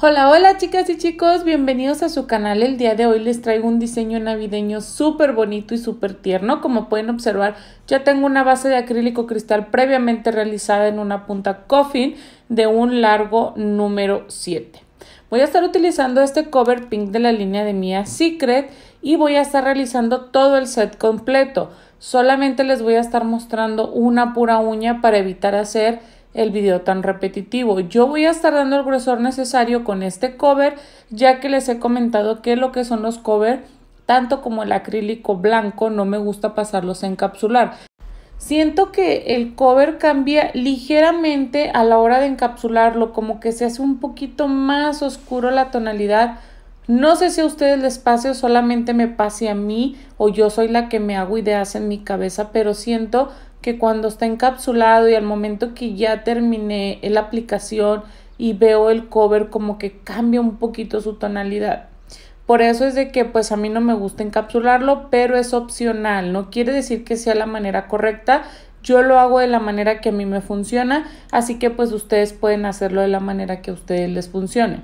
Hola, hola chicas y chicos, bienvenidos a su canal. El día de hoy les traigo un diseño navideño súper bonito y súper tierno. Como pueden observar, ya tengo una base de acrílico cristal previamente realizada en una punta coffin de un largo número 7. Voy a estar utilizando este cover pink de la línea de Mia Secret y voy a estar realizando todo el set completo. Solamente les voy a estar mostrando una pura uña para evitar hacer el video tan repetitivo. Yo voy a estar dando el grosor necesario con este cover, ya que les he comentado que lo que son los covers, tanto como el acrílico blanco, no me gusta pasarlos a encapsular. Siento que el cover cambia ligeramente a la hora de encapsularlo, como que se hace un poquito más oscuro la tonalidad no sé si a ustedes les pase solamente me pase a mí o yo soy la que me hago ideas en mi cabeza, pero siento que cuando está encapsulado y al momento que ya terminé la aplicación y veo el cover como que cambia un poquito su tonalidad. Por eso es de que pues a mí no me gusta encapsularlo, pero es opcional, no quiere decir que sea la manera correcta. Yo lo hago de la manera que a mí me funciona, así que pues ustedes pueden hacerlo de la manera que a ustedes les funcione.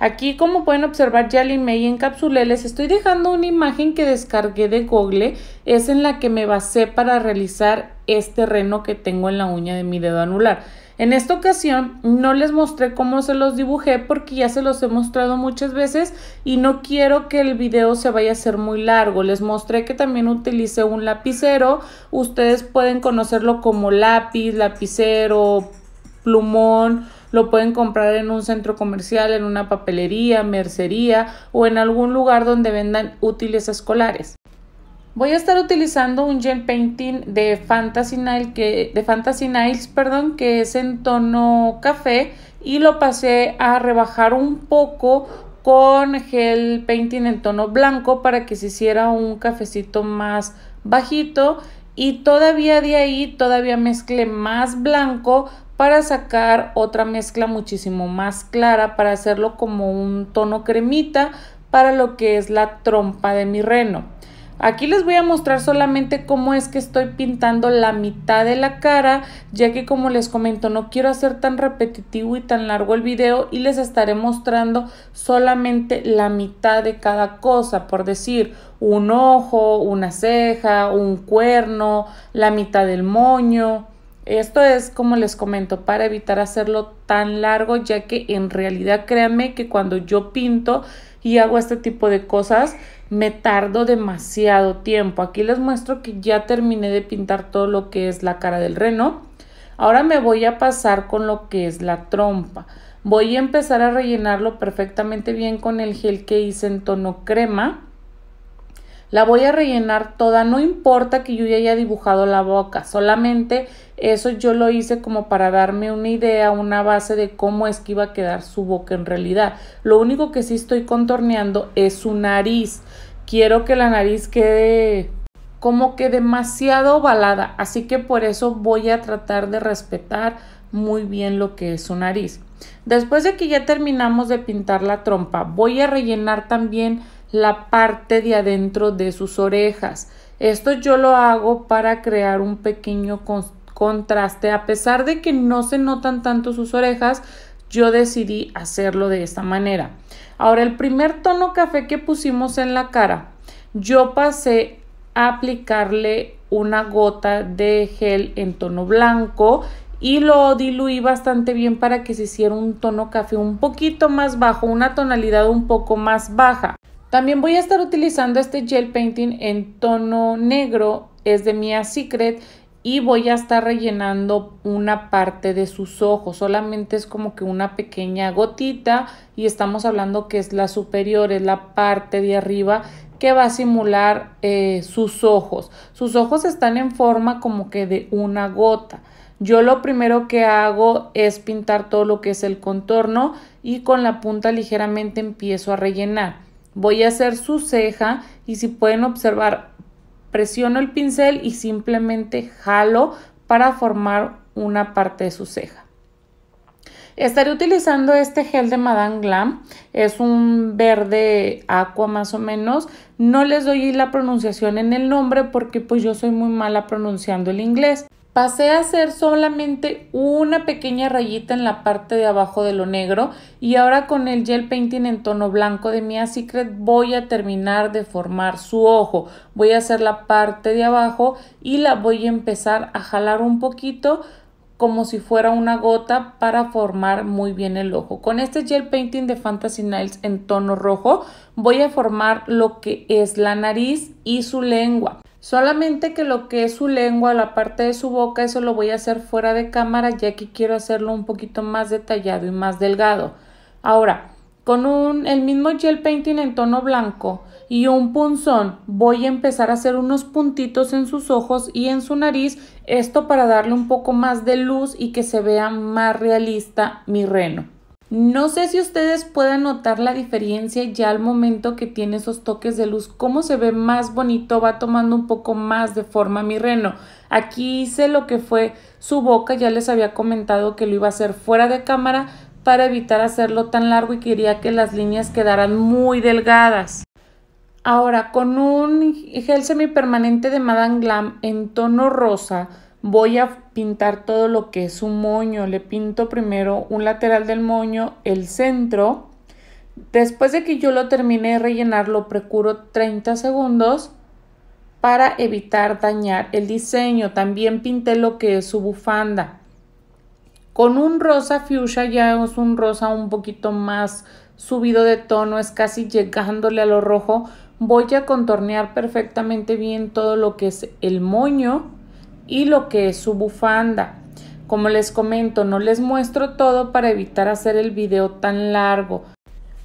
Aquí como pueden observar ya limé y encapsulé, les estoy dejando una imagen que descargué de Google, es en la que me basé para realizar este reno que tengo en la uña de mi dedo anular. En esta ocasión no les mostré cómo se los dibujé porque ya se los he mostrado muchas veces y no quiero que el video se vaya a ser muy largo. Les mostré que también utilicé un lapicero, ustedes pueden conocerlo como lápiz, lapicero, plumón lo pueden comprar en un centro comercial, en una papelería, mercería o en algún lugar donde vendan útiles escolares. Voy a estar utilizando un gel painting de Fantasy Nail que de Fantasy Nails, perdón, que es en tono café y lo pasé a rebajar un poco con gel painting en tono blanco para que se hiciera un cafecito más bajito y todavía de ahí todavía mezclé más blanco para sacar otra mezcla muchísimo más clara, para hacerlo como un tono cremita para lo que es la trompa de mi reno. Aquí les voy a mostrar solamente cómo es que estoy pintando la mitad de la cara, ya que como les comento no quiero hacer tan repetitivo y tan largo el video y les estaré mostrando solamente la mitad de cada cosa, por decir un ojo, una ceja, un cuerno, la mitad del moño. Esto es, como les comento, para evitar hacerlo tan largo, ya que en realidad créanme que cuando yo pinto y hago este tipo de cosas, me tardo demasiado tiempo. Aquí les muestro que ya terminé de pintar todo lo que es la cara del reno. Ahora me voy a pasar con lo que es la trompa. Voy a empezar a rellenarlo perfectamente bien con el gel que hice en tono crema. La voy a rellenar toda, no importa que yo ya haya dibujado la boca, solamente eso yo lo hice como para darme una idea, una base de cómo es que iba a quedar su boca en realidad. Lo único que sí estoy contorneando es su nariz. Quiero que la nariz quede como que demasiado ovalada, así que por eso voy a tratar de respetar muy bien lo que es su nariz. Después de que ya terminamos de pintar la trompa, voy a rellenar también la parte de adentro de sus orejas. Esto yo lo hago para crear un pequeño contraste. A pesar de que no se notan tanto sus orejas, yo decidí hacerlo de esta manera. Ahora, el primer tono café que pusimos en la cara, yo pasé a aplicarle una gota de gel en tono blanco y lo diluí bastante bien para que se hiciera un tono café un poquito más bajo, una tonalidad un poco más baja. También voy a estar utilizando este gel painting en tono negro, es de Mia Secret y voy a estar rellenando una parte de sus ojos, solamente es como que una pequeña gotita y estamos hablando que es la superior, es la parte de arriba que va a simular eh, sus ojos. Sus ojos están en forma como que de una gota. Yo lo primero que hago es pintar todo lo que es el contorno y con la punta ligeramente empiezo a rellenar. Voy a hacer su ceja y si pueden observar, presiono el pincel y simplemente jalo para formar una parte de su ceja. Estaré utilizando este gel de Madame Glam, es un verde aqua más o menos. No les doy la pronunciación en el nombre porque pues yo soy muy mala pronunciando el inglés pasé a hacer solamente una pequeña rayita en la parte de abajo de lo negro y ahora con el gel painting en tono blanco de Mia Secret voy a terminar de formar su ojo. Voy a hacer la parte de abajo y la voy a empezar a jalar un poquito como si fuera una gota para formar muy bien el ojo. Con este gel painting de Fantasy Nails en tono rojo voy a formar lo que es la nariz y su lengua. Solamente que lo que es su lengua, la parte de su boca, eso lo voy a hacer fuera de cámara ya que quiero hacerlo un poquito más detallado y más delgado. Ahora, con un, el mismo gel painting en tono blanco y un punzón voy a empezar a hacer unos puntitos en sus ojos y en su nariz, esto para darle un poco más de luz y que se vea más realista mi reno. No sé si ustedes pueden notar la diferencia ya al momento que tiene esos toques de luz, cómo se ve más bonito, va tomando un poco más de forma mi reno. Aquí hice lo que fue su boca, ya les había comentado que lo iba a hacer fuera de cámara para evitar hacerlo tan largo y quería que las líneas quedaran muy delgadas. Ahora, con un gel semipermanente de Madame Glam en tono rosa, voy a pintar todo lo que es un moño. Le pinto primero un lateral del moño, el centro. Después de que yo lo termine de rellenar, lo precuro 30 segundos para evitar dañar el diseño. También pinté lo que es su bufanda. Con un rosa fuchsia ya es un rosa un poquito más subido de tono, es casi llegándole a lo rojo. Voy a contornear perfectamente bien todo lo que es el moño y lo que es su bufanda. Como les comento, no les muestro todo para evitar hacer el video tan largo.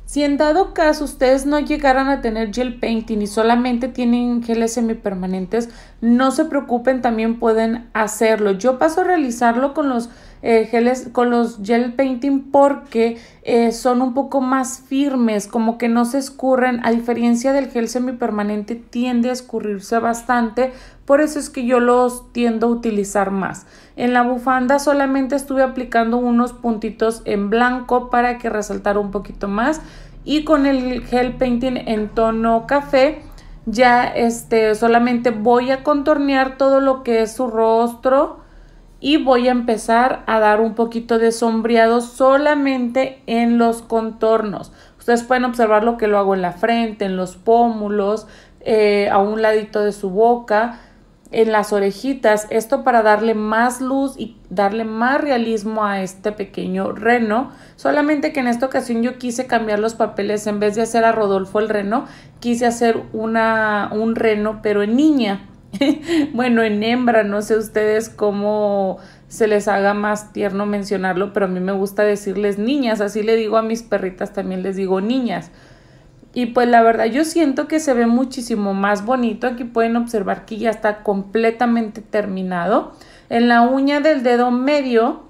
Si en dado caso ustedes no llegaran a tener gel painting y solamente tienen geles semipermanentes, no se preocupen, también pueden hacerlo. Yo paso a realizarlo con los eh, geles, con los gel painting porque eh, son un poco más firmes, como que no se escurren, a diferencia del gel semipermanente tiende a escurrirse bastante, por eso es que yo los tiendo a utilizar más. En la bufanda solamente estuve aplicando unos puntitos en blanco para que resaltara un poquito más. Y con el gel painting en tono café ya este, solamente voy a contornear todo lo que es su rostro. Y voy a empezar a dar un poquito de sombreado solamente en los contornos. Ustedes pueden observar lo que lo hago en la frente, en los pómulos, eh, a un ladito de su boca en las orejitas, esto para darle más luz y darle más realismo a este pequeño reno, solamente que en esta ocasión yo quise cambiar los papeles, en vez de hacer a Rodolfo el reno, quise hacer una, un reno pero en niña, bueno, en hembra, no sé ustedes cómo se les haga más tierno mencionarlo, pero a mí me gusta decirles niñas, así le digo a mis perritas, también les digo niñas. Y pues la verdad yo siento que se ve muchísimo más bonito. Aquí pueden observar que ya está completamente terminado. En la uña del dedo medio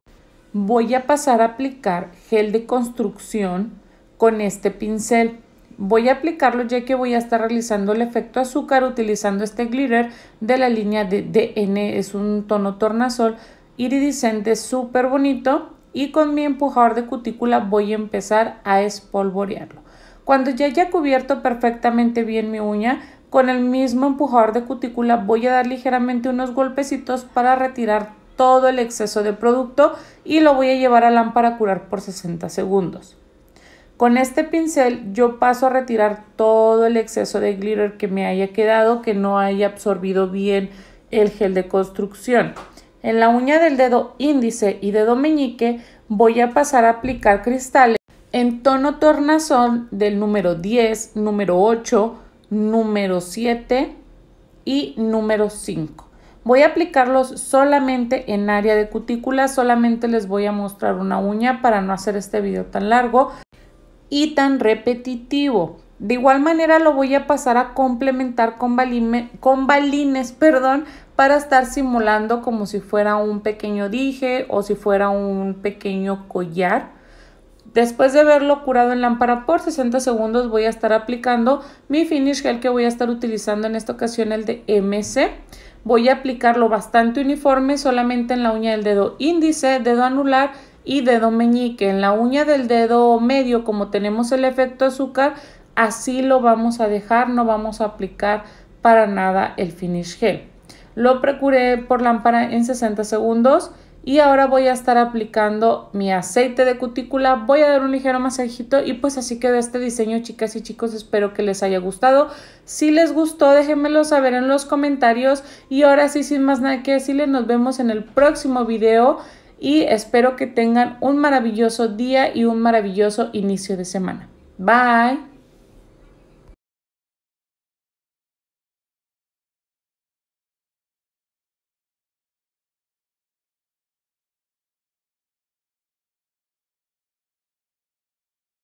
voy a pasar a aplicar gel de construcción con este pincel. Voy a aplicarlo ya que voy a estar realizando el efecto azúcar utilizando este glitter de la línea de DN. Es un tono tornasol iridiscente súper bonito y con mi empujador de cutícula voy a empezar a espolvorearlo. Cuando ya haya cubierto perfectamente bien mi uña, con el mismo empujador de cutícula voy a dar ligeramente unos golpecitos para retirar todo el exceso de producto y lo voy a llevar a lámpara a curar por 60 segundos. Con este pincel yo paso a retirar todo el exceso de glitter que me haya quedado, que no haya absorbido bien el gel de construcción. En la uña del dedo índice y dedo meñique voy a pasar a aplicar cristales en tono tornasol del número 10, número 8, número 7 y número 5. Voy a aplicarlos solamente en área de cutícula, solamente les voy a mostrar una uña para no hacer este video tan largo y tan repetitivo. De igual manera lo voy a pasar a complementar con, con balines perdón, para estar simulando como si fuera un pequeño dije o si fuera un pequeño collar Después de haberlo curado en lámpara por 60 segundos voy a estar aplicando mi finish gel que voy a estar utilizando en esta ocasión el de MC. Voy a aplicarlo bastante uniforme solamente en la uña del dedo índice, dedo anular y dedo meñique. En la uña del dedo medio como tenemos el efecto azúcar así lo vamos a dejar, no vamos a aplicar para nada el finish gel. Lo precuré por lámpara en 60 segundos y ahora voy a estar aplicando mi aceite de cutícula, voy a dar un ligero masajito y pues así quedó este diseño chicas y chicos, espero que les haya gustado, si les gustó déjenmelo saber en los comentarios y ahora sí sin más nada que decirles nos vemos en el próximo video y espero que tengan un maravilloso día y un maravilloso inicio de semana. Bye.